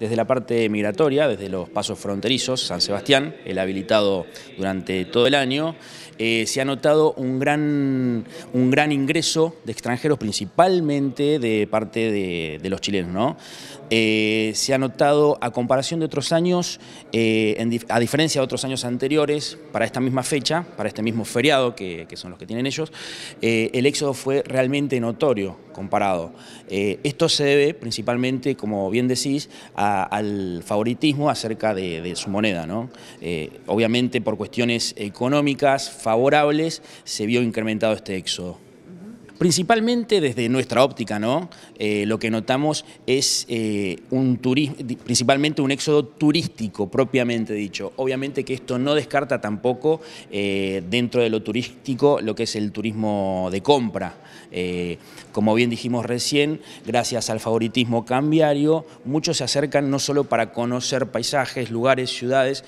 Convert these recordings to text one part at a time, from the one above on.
Desde la parte migratoria, desde los pasos fronterizos, San Sebastián, el habilitado durante todo el año, eh, se ha notado un gran, un gran ingreso de extranjeros, principalmente de parte de, los chilenos. ¿no? Eh, se ha notado, a comparación de otros años, eh, a diferencia de otros años anteriores, para esta misma fecha, para este mismo feriado que, que son los que tienen ellos, el éxodo fue realmente notorio comparado. esto se debe principalmente, como bien decís, a al favoritismo acerca de, su moneda. ¿no? Eh, obviamente por cuestiones económicas favorables se vio incrementado este éxodo. Principalmente desde nuestra óptica, ¿no? Eh, lo que notamos es eh, un principalmente un éxodo turístico, propiamente dicho. Obviamente que esto no descarta tampoco eh, dentro de lo turístico lo que es el turismo de compra. como bien dijimos recién, gracias al favoritismo cambiario, muchos se acercan no solo para conocer paisajes, lugares, ciudades,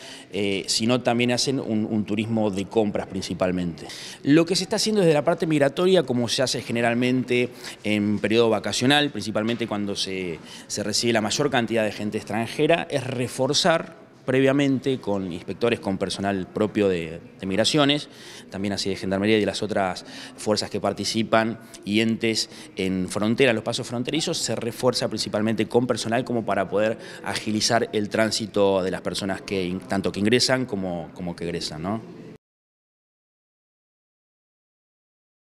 sino también hacen un, turismo de compras principalmente. Lo que se está haciendo desde la parte migratoria, como se hace generalmente en periodo vacacional, principalmente cuando se, recibe la mayor cantidad de gente extranjera, es reforzar previamente con inspectores, con personal propio de, migraciones, también así de gendarmería y de las otras fuerzas que participan y entes en frontera, los pasos fronterizos, se refuerza principalmente con personal como para poder agilizar el tránsito de las personas que tanto que ingresan como, como que egresan.